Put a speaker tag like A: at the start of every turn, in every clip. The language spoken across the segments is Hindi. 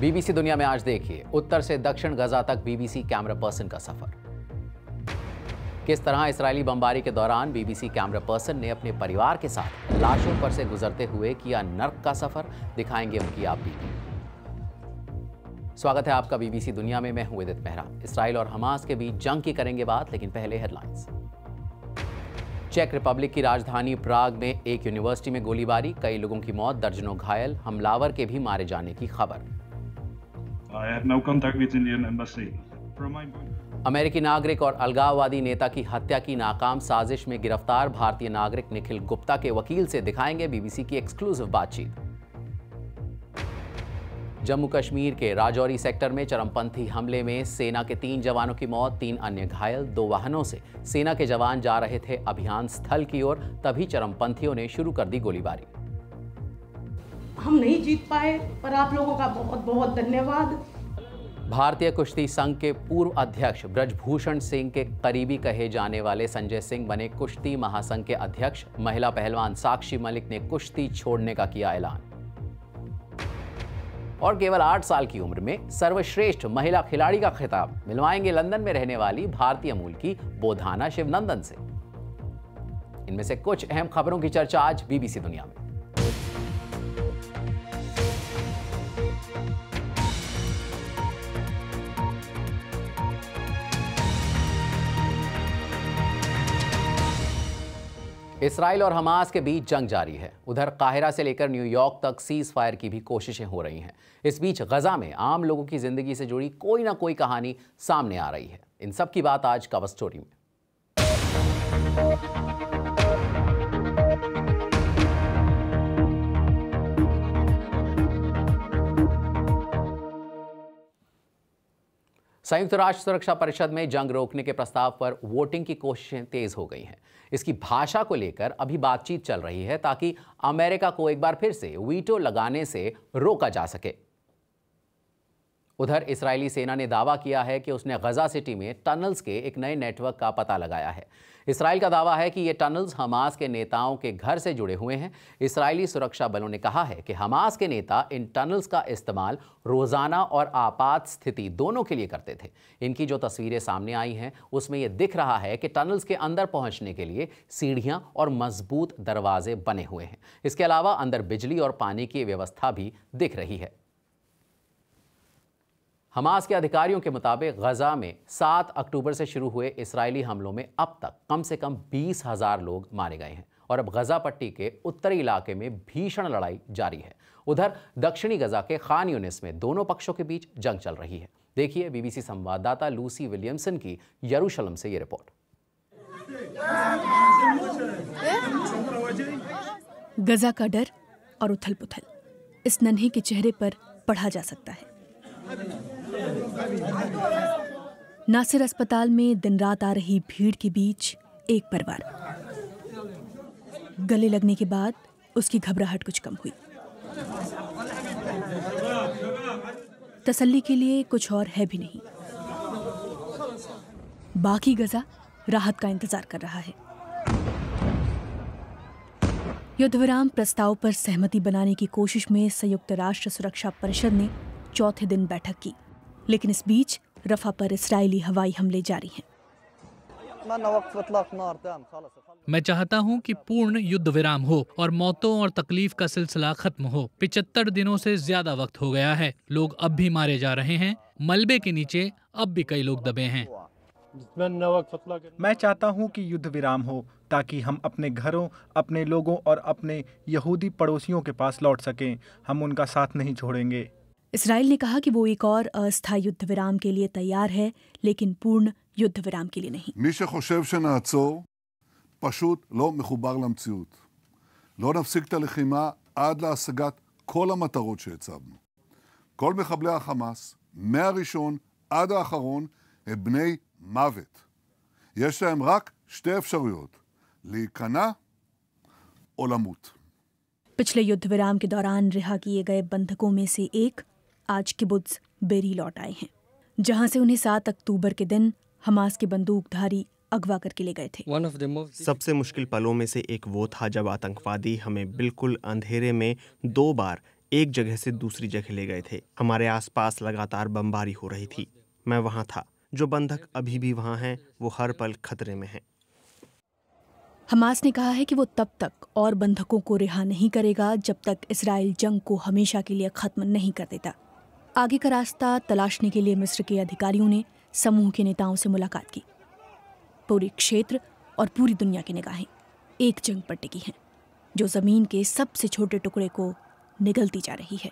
A: बीबीसी दुनिया में आज देखिए उत्तर से दक्षिण गजा तक बीबीसी कैमरा पर्सन का सफर किस तरह इसराइली बमबारी के दौरान बीबीसी कैमरा पर्सन ने अपने परिवार के साथ लाशों पर से गुजरते हुए किया नर्क का सफर दिखाएंगे उनकी आप भी स्वागत है आपका बीबीसी दुनिया में मैं हूं विदित मेहरा इसराइल और हमास के बीच जंग की करेंगे बात लेकिन पहले हेडलाइंस चेक रिपब्लिक की राजधानी प्राग में एक यूनिवर्सिटी में गोलीबारी कई लोगों की मौत दर्जनों घायल हमलावर के भी मारे जाने की खबर अमेरिकी नागरिक और अलगाववादी नेता की हत्या की नाकाम साजिश में गिरफ्तार भारतीय नागरिक निखिल गुप्ता के वकील से दिखाएंगे बीबीसी की एक्सक्लूसिव बातचीत जम्मू कश्मीर के राजौरी सेक्टर में चरमपंथी हमले में सेना के तीन जवानों की मौत तीन अन्य घायल दो वाहनों से सेना के जवान जा रहे थे अभियान स्थल की ओर तभी चरमपंथियों ने शुरू कर दी गोलीबारी
B: हम नहीं जीत पाए पर आप लोगों का बहुत बहुत धन्यवाद
A: भारतीय कुश्ती संघ के पूर्व अध्यक्ष ब्रजभूषण सिंह के करीबी कहे जाने वाले संजय सिंह बने कुश्ती महासंघ के अध्यक्ष महिला पहलवान साक्षी मलिक ने कुश्ती छोड़ने का किया ऐलान और केवल आठ साल की उम्र में सर्वश्रेष्ठ महिला खिलाड़ी का खिताब मिलवाएंगे लंदन में रहने वाली भारतीय मूल की बोधाना शिवनंदन से इनमें से कुछ अहम खबरों की चर्चा आज बीबीसी दुनिया में इसराइल और हमास के बीच जंग जारी है उधर काहिरा से लेकर न्यूयॉर्क तक सीज फायर की भी कोशिशें हो रही हैं इस बीच गजा में आम लोगों की ज़िंदगी से जुड़ी कोई ना कोई कहानी सामने आ रही है इन सब की बात आज कवर स्टोरी में संयुक्त राष्ट्र सुरक्षा परिषद में जंग रोकने के प्रस्ताव पर वोटिंग की कोशिशें तेज हो गई हैं इसकी भाषा को लेकर अभी बातचीत चल रही है ताकि अमेरिका को एक बार फिर से वीटो लगाने से रोका जा सके उधर इसराइली सेना ने दावा किया है कि उसने गजा सिटी में टनल्स के एक नए नेटवर्क का पता लगाया है इसराइल का दावा है कि ये टनल्स हमास के नेताओं के घर से जुड़े हुए हैं इसराइली सुरक्षा बलों ने कहा है कि हमास के नेता इन टनल्स का इस्तेमाल रोज़ाना और आपात स्थिति दोनों के लिए करते थे इनकी जो तस्वीरें सामने आई हैं उसमें ये दिख रहा है कि टनल्स के अंदर पहुँचने के लिए सीढ़ियाँ और मजबूत दरवाजे बने हुए हैं इसके अलावा अंदर बिजली और पानी की व्यवस्था भी दिख रही है हमास के अधिकारियों के मुताबिक गजा में 7 अक्टूबर से शुरू हुए इसराइली हमलों में अब तक कम से कम बीस हज़ार लोग मारे गए हैं और अब गजा पट्टी के उत्तरी इलाके में भीषण लड़ाई जारी है उधर दक्षिणी गजा के खान यूनिस में दोनों पक्षों के बीच जंग चल रही है देखिए बीबीसी संवाददाता लूसी विलियमसन की यरूशलम से ये रिपोर्ट
B: गजा का डर और उथल पुथल इस नन्हे के चेहरे पर पढ़ा जा सकता है नासिर अस्पताल में दिन रात आ रही भीड़ के बीच एक परिवार गले लगने के बाद उसकी घबराहट कुछ कम हुई तसल्ली के लिए कुछ और है भी नहीं बाकी गजा राहत का इंतजार कर रहा है युद्धविराम प्रस्ताव पर सहमति बनाने की कोशिश में संयुक्त राष्ट्र सुरक्षा परिषद ने चौथे दिन बैठक की लेकिन इस बीच रफा पर इसराइली हवाई हमले जारी हैं
C: मैं चाहता हूं कि पूर्ण युद्ध विराम हो और मौतों और तकलीफ का सिलसिला खत्म हो पिचहत्तर दिनों से ज्यादा वक्त हो गया है लोग अब भी मारे जा रहे हैं मलबे के नीचे अब भी कई लोग दबे हैं मैं चाहता हूं
D: कि युद्ध विराम हो ताकि हम अपने घरों अपने लोगों और अपने यहूदी पड़ोसियों के पास लौट सकें हम उनका साथ नहीं छोड़ेंगे
B: इसराइल ने कहा कि वो एक और अस्थायी युद्ध विराम के लिए तैयार है लेकिन पूर्ण युद्ध विराम के लिए नहीं
D: לא מחובר לא נפסיק את הלחימה עד להשגת כל המטרות שהצבנו. כל מחבלי החמאס, מהראשון עד האחרון, הם בני מוות. יש להם רק שתי אפשרויות, להיכנע או למות.
B: पिछले युद्ध विराम के दौरान रिहा किए गए बंधकों में से एक आज किबुत्स बेरी लौट आए हैं जहां से उन्हें सात अक्टूबर के दिन हमास के बंदूकधारी अगवा करके ले गए थे
D: सबसे मुश्किल पलों में से एक वो था जब आतंकवादी हमें बिल्कुल अंधेरे में दो बार एक जगह से दूसरी जगह ले गए थे हमारे आसपास लगातार बमबारी हो रही थी मैं वहाँ था जो बंधक अभी भी वहाँ हैं वो हर पल खतरे में हैं
B: हमास ने कहा है कि वो तब तक और बंधकों को रिहा नहीं करेगा जब तक इसराइल जंग को हमेशा के लिए खत्म नहीं कर देता आगे का रास्ता तलाशने के लिए मिस्र के अधिकारियों ने समूह के नेताओं से मुलाकात की पूरे क्षेत्र और पूरी दुनिया की निगाहें एक जंग पर टिकी हैं जो ज़मीन के सबसे छोटे टुकड़े को निगलती जा रही है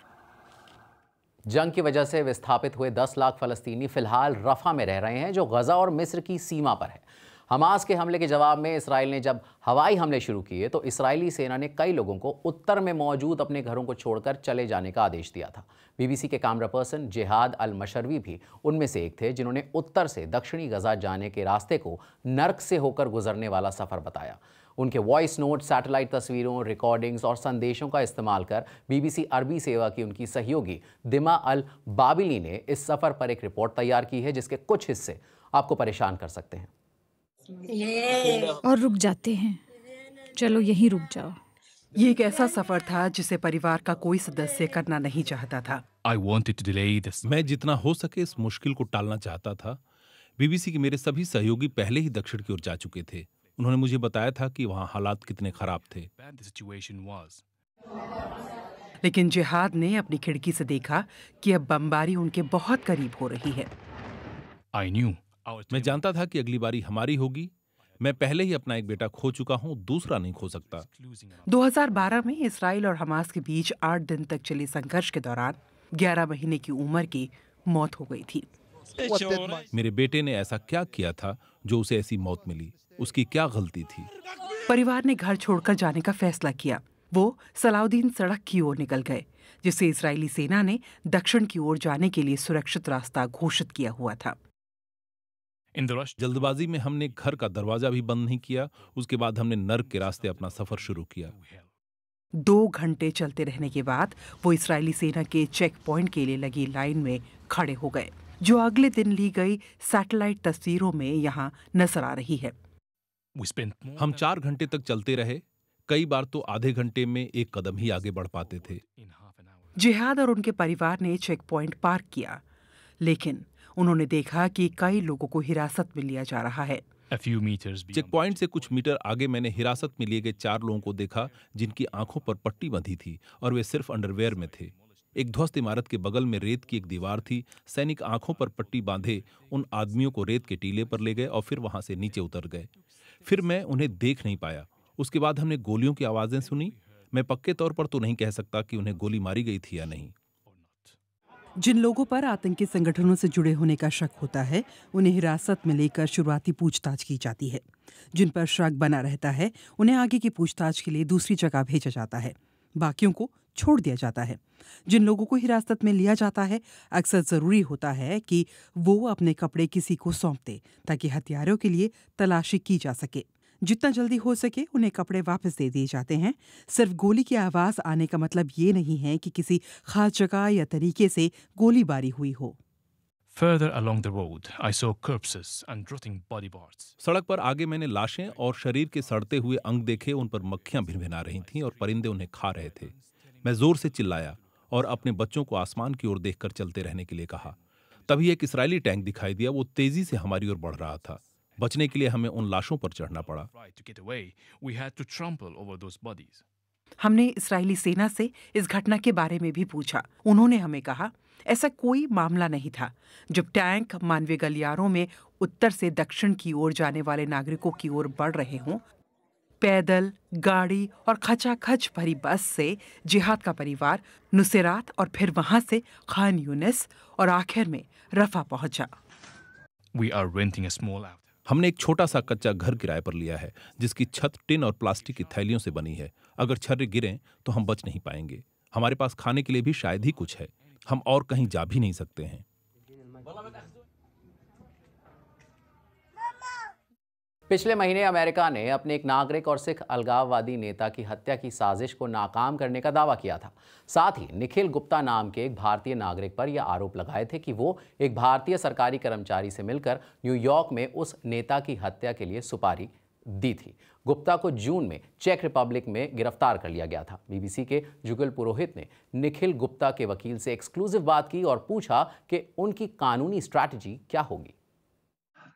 A: जंग की वजह से विस्थापित हुए 10 लाख फलस्तीनी फिलहाल रफा में रह रहे हैं जो गजा और मिस्र की सीमा पर है हमास के हमले के जवाब में इसराइल ने जब हवाई हमले शुरू किए तो इसराइली सेना ने कई लोगों को उत्तर में मौजूद अपने घरों को छोड़कर चले जाने का आदेश दिया था बीबीसी के कैमरा पर्सन जिहाद अल मशरवी भी उनमें से एक थे जिन्होंने उत्तर से दक्षिणी गजा जाने के रास्ते को नर्क से होकर गुजरने वाला सफ़र बताया उनके वॉइस नोट सैटेलाइट तस्वीरों रिकॉर्डिंग्स और संदेशों का इस्तेमाल कर बीबीसी अरबी सेवा की उनकी सहयोगी दिमा अल बाबिली ने इस सफ़र पर एक रिपोर्ट तैयार की है जिसके कुछ हिस्से आपको परेशान कर सकते हैं
E: और रुक जाते हैं चलो यहीं रुक जाओ ये एक ऐसा सफर था जिसे
F: परिवार का कोई सदस्य करना नहीं चाहता था
G: आई वॉन्ट इट डिले मैं जितना हो सके इस मुश्किल को टालना चाहता था बीबीसी के मेरे सभी सहयोगी पहले ही दक्षिण की ओर जा चुके थे उन्होंने मुझे बताया था कि वहाँ हालात कितने खराब थे
F: लेकिन जिहाद ने अपनी खिड़की से देखा कि अब बमबारी उनके बहुत करीब हो
G: रही है आई न्यू मैं जानता था कि अगली बारी हमारी होगी मैं पहले ही अपना एक बेटा खो चुका हूँ दूसरा नहीं खो सकता
F: 2012 में इसराइल और हमास के बीच आठ दिन तक चले संघर्ष के दौरान 11 महीने की उम्र की मौत हो गई
G: थी मेरे बेटे ने ऐसा क्या किया था जो उसे ऐसी मौत मिली उसकी क्या गलती थी
F: परिवार ने घर छोड़कर जाने का फैसला किया वो सलाउद्दीन सड़क की ओर निकल गए जिसे इसराइली सेना ने दक्षिण की ओर जाने के लिए सुरक्षित रास्ता घोषित किया हुआ था
G: इन जल्दबाजी में हमने घर का दरवाजा भी बंद नहीं किया उसके बाद हमने नर्क के रास्ते अपना सफर शुरू किया
F: दो घंटे चलते रहने के बाद वो इसराइली सेना के चेक पॉइंट के लिए लगी लाइन में खड़े हो गए जो अगले दिन ली गई सैटेलाइट तस्वीरों में यहाँ नजर आ रही है
G: हम चार घंटे तक चलते रहे कई बार तो आधे घंटे में एक कदम ही आगे बढ़ पाते थे
F: जिहाद और उनके परिवार ने चेक पॉइंट पार किया लेकिन उन्होंने देखा कि कई लोगों को हिरासत में लिया जा रहा है
G: चेक पॉइंट से कुछ मीटर आगे मैंने हिरासत में लिए गए चार लोगों को देखा जिनकी आंखों पर पट्टी बंधी थी और वे सिर्फ अंडरवेयर में थे एक ध्वस्त इमारत के बगल में रेत की एक दीवार थी सैनिक आंखों पर पट्टी बांधे उन आदमियों को रेत के टीले पर ले गए और फिर वहां से नीचे उतर गए फिर मैं उन्हें देख नहीं पाया उसके बाद हमने गोलियों की आवाजें सुनी मैं पक्के तौर पर तो नहीं कह सकता कि उन्हें गोली मारी गई थी या नहीं
F: जिन लोगों पर आतंकी संगठनों से जुड़े होने का शक होता है उन्हें हिरासत में लेकर शुरुआती पूछताछ की जाती है जिन पर शक बना रहता है उन्हें आगे की पूछताछ के लिए दूसरी जगह भेजा जाता है बाकियों को छोड़ दिया जाता है जिन लोगों को हिरासत में लिया जाता है अक्सर ज़रूरी होता है कि वो अपने कपड़े किसी को सौंप दे ताकि हथियारों के लिए तलाशी की जा सके जितना जल्दी हो सके उन्हें कपड़े वापस दे दिए जाते हैं सिर्फ गोली की आवाज़ आने का मतलब ये नहीं है कि किसी खास जगह या तरीके से गोलीबारी हुई हो
G: Further along the road, I saw corpses and rotting body parts. सड़क पर आगे मैंने लाशें और शरीर के सड़ते हुए अंग देखे उन पर मक्खियां भिनभिना रही थीं और परिंदे उन्हें खा रहे थे मैं जोर से चिल्लाया और अपने बच्चों को आसमान की ओर देखकर चलते रहने के लिए कहा तभी एक इसराइली टैंक दिखाई दिया वो तेजी से हमारी ओर बढ़ रहा था बचने के लिए हमें उन लाशों पर चढ़ना पड़ा
F: हमने इसराइली सेना से इस घटना के बारे में भी पूछा उन्होंने हमें कहा ऐसा कोई मामला नहीं था जब टैंक मानवीय गलियारों में उत्तर से दक्षिण की ओर जाने वाले नागरिकों की ओर बढ़ रहे हों पैदल गाड़ी और खचाखच भरी बस से जिहाद का परिवार नुसेरात और फिर वहां से खान यूनिस और आखिर में रफा
G: पहुंचा We are renting a small house. हमने एक छोटा सा कच्चा घर किराए पर लिया है जिसकी छत टिन और प्लास्टिक की थैलियों से बनी है अगर छर्रे गिरें तो हम बच नहीं पाएंगे हमारे पास खाने के लिए भी शायद ही कुछ है हम और कहीं जा भी नहीं सकते हैं
A: पिछले महीने अमेरिका ने अपने एक नागरिक और सिख अलगाववादी नेता की हत्या की साजिश को नाकाम करने का दावा किया था साथ ही निखिल गुप्ता नाम के एक भारतीय नागरिक पर यह आरोप लगाए थे कि वो एक भारतीय सरकारी कर्मचारी से मिलकर न्यूयॉर्क में उस नेता की हत्या के लिए सुपारी दी थी गुप्ता को जून में चेक रिपब्लिक में गिरफ्तार कर लिया गया था बीबीसी के जुगल पुरोहित ने निखिल गुप्ता के वकील से एक्सक्लूसिव बात की और पूछा कि उनकी कानूनी स्ट्रैटेजी क्या होगी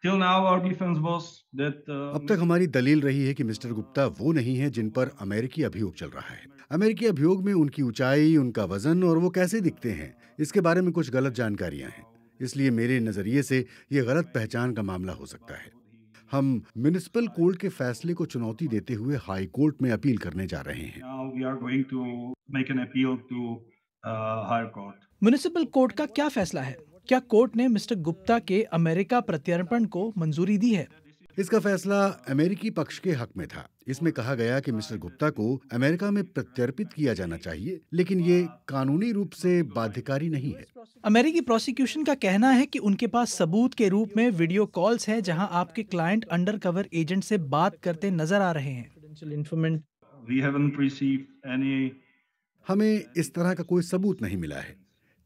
D: Um, अब तक हमारी दलील रही है कि मिस्टर गुप्ता वो नहीं है जिन पर अमेरिकी अभियोग चल रहा है अमेरिकी अभियोग में उनकी ऊंचाई उनका वजन और वो कैसे दिखते हैं इसके बारे में कुछ गलत जानकारियां हैं इसलिए मेरे नजरिए से ये गलत पहचान का मामला हो सकता है हम म्यूनिसिपल कोर्ट के फैसले को चुनौती देते हुए हाई कोर्ट में अपील करने जा रहे
C: हैं म्यूनिसिपल कोर्ट uh, का क्या फैसला है क्या कोर्ट ने मिस्टर गुप्ता के अमेरिका प्रत्यर्पण को मंजूरी दी है इसका फैसला अमेरिकी
D: पक्ष के हक में था इसमें कहा गया कि मिस्टर गुप्ता को अमेरिका में प्रत्यर्पित किया जाना चाहिए
C: लेकिन ये कानूनी रूप से बाध्यकारी नहीं है अमेरिकी प्रोसिक्यूशन का कहना है कि उनके पास सबूत के रूप में वीडियो कॉल्स हैं जहां आपके क्लाइंट अंडरकवर एजेंट से बात करते नजर आ रहे हैं
D: हमें इस तरह का कोई सबूत नहीं मिला है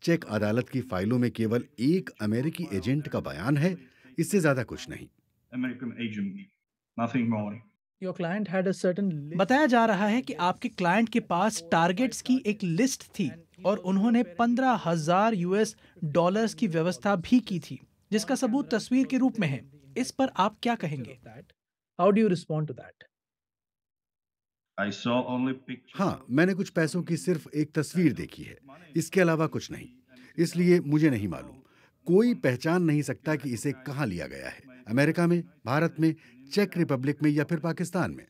D: चेक अदालत की फाइलों में केवल एक अमेरिकी एजेंट का बयान है इससे ज्यादा कुछ नहीं
C: बताया जा रहा है कि आपके क्लाइंट के पास टारगेट्स की एक लिस्ट थी और उन्होंने पंद्रह हजार यूएस डॉलर्स की व्यवस्था भी की थी जिसका सबूत तस्वीर के रूप में है इस पर आप क्या कहेंगे how do you respond to that
D: हाँ मैंने कुछ पैसों की सिर्फ एक तस्वीर देखी है इसके अलावा कुछ नहीं इसलिए मुझे नहीं मालूम कोई पहचान नहीं सकता कि इसे कहाँ लिया गया है अमेरिका में भारत में चेक रिपब्लिक में या फिर पाकिस्तान
C: में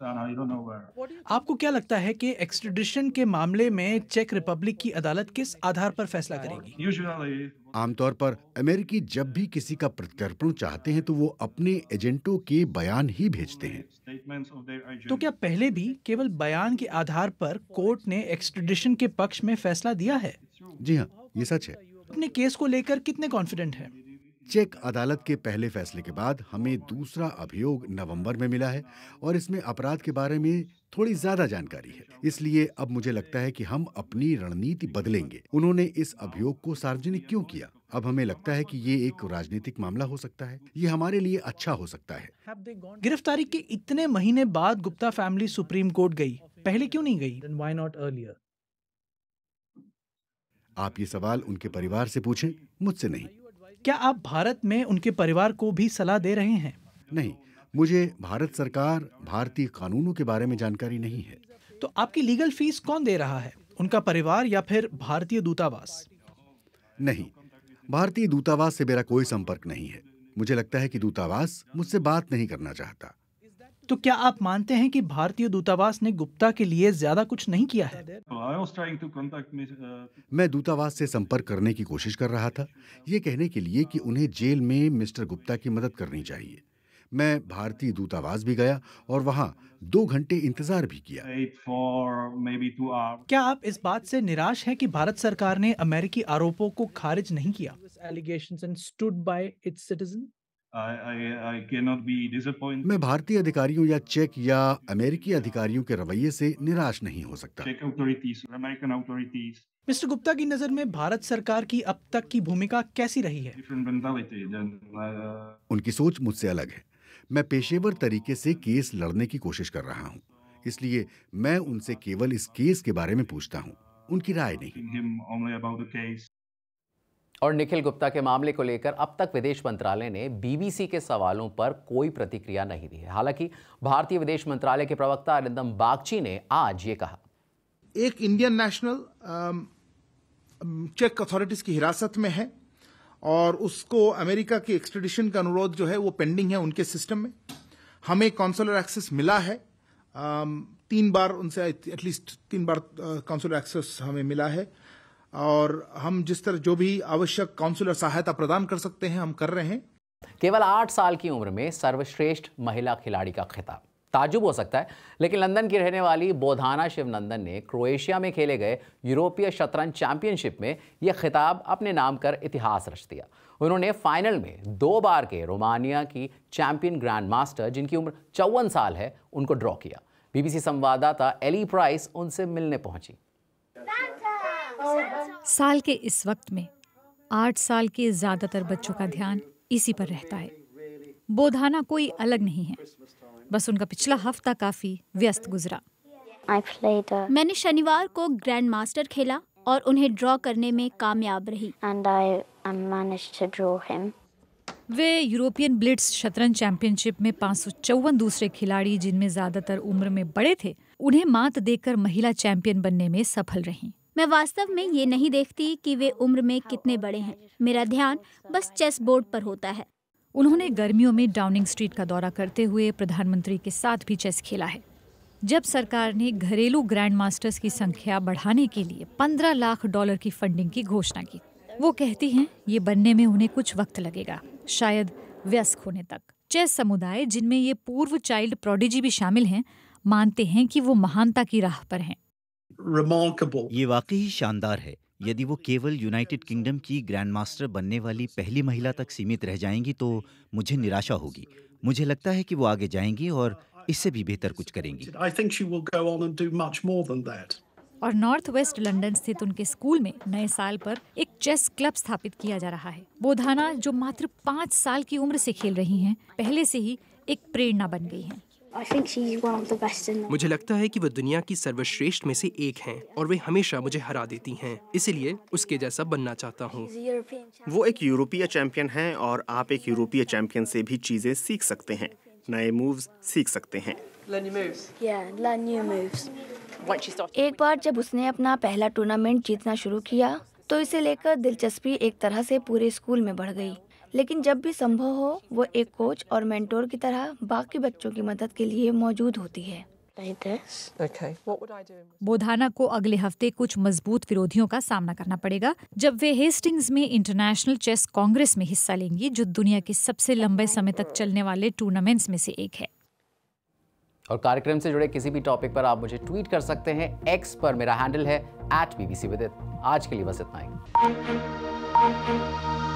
C: आपको क्या लगता है कि एक्सट्रेडिशन के मामले में चेक रिपब्लिक की अदालत किस आधार पर फैसला करेगी
D: आमतौर पर अमेरिकी जब भी किसी का प्रत्यर्पण चाहते हैं तो वो अपने एजेंटों के बयान ही भेजते
C: हैं तो क्या पहले भी केवल बयान के आधार पर कोर्ट ने एक्सट्रेडिशन के पक्ष में फैसला दिया है जी हाँ ये सच है अपने केस को लेकर कितने कॉन्फिडेंट हैं?
D: चेक अदालत के पहले फैसले के बाद हमें दूसरा अभियोग नवंबर में मिला है और इसमें अपराध के बारे में थोड़ी ज्यादा जानकारी है इसलिए अब मुझे लगता है कि हम अपनी रणनीति बदलेंगे उन्होंने इस अभियोग को सार्वजनिक क्यों किया अब हमें लगता है कि ये एक
C: राजनीतिक मामला हो सकता है ये हमारे लिए अच्छा हो सकता है गिरफ्तारी के इतने महीने बाद गुप्ता फैमिली सुप्रीम कोर्ट गई पहले क्यों नहीं गई
D: आप ये सवाल उनके परिवार से पूछें मुझसे नहीं
C: क्या आप भारत में उनके परिवार को भी सलाह दे रहे हैं नहीं मुझे भारत सरकार
D: भारतीय कानूनों के बारे में जानकारी नहीं है
C: तो आपकी लीगल फीस कौन दे रहा है उनका परिवार या फिर भारतीय दूतावास
D: नहीं भारतीय दूतावास से मेरा कोई संपर्क नहीं है मुझे लगता है कि दूतावास मुझसे बात नहीं करना चाहता
C: तो क्या आप मानते हैं कि भारतीय दूतावास ने गुप्ता के लिए ज्यादा कुछ नहीं किया है uh,
D: मैं दूतावास से संपर्क करने की कोशिश कर रहा था ये कहने के लिए कि उन्हें जेल में मिस्टर गुप्ता की मदद करनी चाहिए मैं भारतीय दूतावास भी गया और
C: वहाँ दो घंटे इंतजार भी किया क्या आप इस बात से निराश हैं कि भारत सरकार ने अमेरिकी आरोपों को खारिज नहीं किया मैं भारतीय अधिकारियों या
D: चेक या अमेरिकी अधिकारियों के रवैये से निराश नहीं हो
C: सकता मिस्टर गुप्ता की नजर में भारत सरकार की अब तक की भूमिका कैसी रही है uh,
D: उनकी सोच मुझसे अलग है मैं पेशेवर तरीके से केस लड़ने की कोशिश कर रहा हूँ इसलिए मैं उनसे केवल इस केस के बारे में पूछता हूँ उनकी
A: राय नहीं और निखिल गुप्ता के मामले को लेकर अब तक विदेश मंत्रालय ने बीबीसी के सवालों पर कोई प्रतिक्रिया नहीं दी है हालांकि भारतीय विदेश मंत्रालय के प्रवक्ता अरिंदम बागची ने आज ये कहा
G: एक इंडियन नेशनल चेक अथॉरिटीज की हिरासत में है और उसको अमेरिका के एक्सट्रेडिशन का अनुरोध जो है वो पेंडिंग है उनके सिस्टम में हमें काउंसुलर एक्सेस मिला है तीन बार उनसे एटलीस्ट तीन बार काउंसुलर एक्सेस हमें
A: मिला है और हम जिस तरह जो भी आवश्यक काउंसिलर सहायता प्रदान कर सकते हैं हम कर रहे हैं केवल आठ साल की उम्र में सर्वश्रेष्ठ महिला खिलाड़ी का खिताब ताजुब हो सकता है लेकिन लंदन की रहने वाली बोधाना शिवनंदन ने क्रोएशिया में खेले गए यूरोपीय शतरंज चैंपियनशिप में यह खिताब अपने नाम कर इतिहास रच दिया उन्होंने फाइनल में दो बार के रोमानिया की चैंपियन ग्रैंड मास्टर जिनकी उम्र चौवन साल है उनको ड्रॉ किया बीबीसी संवाददाता एली प्राइस उनसे मिलने पहुंची
E: साल के इस वक्त में आठ साल के ज़्यादातर बच्चों का ध्यान इसी पर रहता है बोधाना कोई अलग नहीं है बस उनका पिछला हफ्ता काफ़ी व्यस्त गुजरा मैंने शनिवार को ग्रैंड मास्टर खेला और उन्हें ड्रॉ करने में कामयाब रही वे यूरोपियन ब्लिट्स शतरंज चैंपियनशिप में पाँच दूसरे खिलाड़ी जिनमें ज्यादातर उम्र में बड़े थे उन्हें मात देकर महिला चैंपियन बनने में सफल रहीं मैं वास्तव में ये नहीं देखती कि वे उम्र में कितने बड़े हैं मेरा ध्यान बस चेस बोर्ड पर होता है उन्होंने गर्मियों में डाउनिंग स्ट्रीट का दौरा करते हुए प्रधानमंत्री के साथ भी चेस खेला है जब सरकार ने घरेलू ग्रैंड मास्टर्स की संख्या बढ़ाने के लिए 15 लाख डॉलर की फंडिंग की घोषणा की वो कहती हैं ये बनने में उन्हें कुछ वक्त लगेगा शायद व्यस्क होने तक चेस समुदाय जिनमें ये पूर्व चाइल्ड प्रोडिजी भी शामिल हैं मानते हैं कि वो महानता की राह पर हैं
C: remarkable. ये वाकई
D: ही शानदार है यदि वो केवल यूनाइटेड किंगडम की ग्रैंड मास्टर बनने वाली पहली महिला तक सीमित रह जाएंगी तो मुझे निराशा होगी मुझे लगता है कि वो आगे जाएंगी और इससे भी
C: बेहतर कुछ करेंगी
E: और नॉर्थ वेस्ट लंदन स्थित उनके स्कूल में नए साल पर एक चेस क्लब स्थापित किया जा रहा है बोधाना जो मात्र पाँच साल की उम्र से खेल रही हैं, पहले से ही एक प्रेरणा बन गई हैं। मुझे
C: लगता है कि वह दुनिया की सर्वश्रेष्ठ में से एक हैं और वे हमेशा मुझे हरा देती हैं इसीलिए उसके जैसा बनना चाहता हूँ वो एक यूरोपीय चैंपियन है
D: और आप एक यूरोपीय चैंपियन से भी चीजें सीख सकते हैं नए मूव्स सीख सकते हैं
B: एक बार जब उसने अपना पहला टूर्नामेंट जीतना शुरू किया तो इसे लेकर दिलचस्पी एक तरह से पूरे स्कूल में बढ़ गई लेकिन जब भी संभव हो वो एक कोच और मेंटोर की तरह बाकी बच्चों की मदद के लिए मौजूद
E: होती है बोधाना को अगले हफ्ते कुछ मजबूत विरोधियों का सामना करना पड़ेगा जब वे हेस्टिंग्स में इंटरनेशनल चेस कांग्रेस में हिस्सा लेंगी जो दुनिया के सबसे लंबे समय तक चलने वाले टूर्नामेंट्स में से एक है
A: और कार्यक्रम से जुड़े किसी भी टॉपिक पर आप मुझे ट्वीट कर सकते हैं एक्स पर मेरा हैंडल है एट आज के लिए बस इतना
G: ही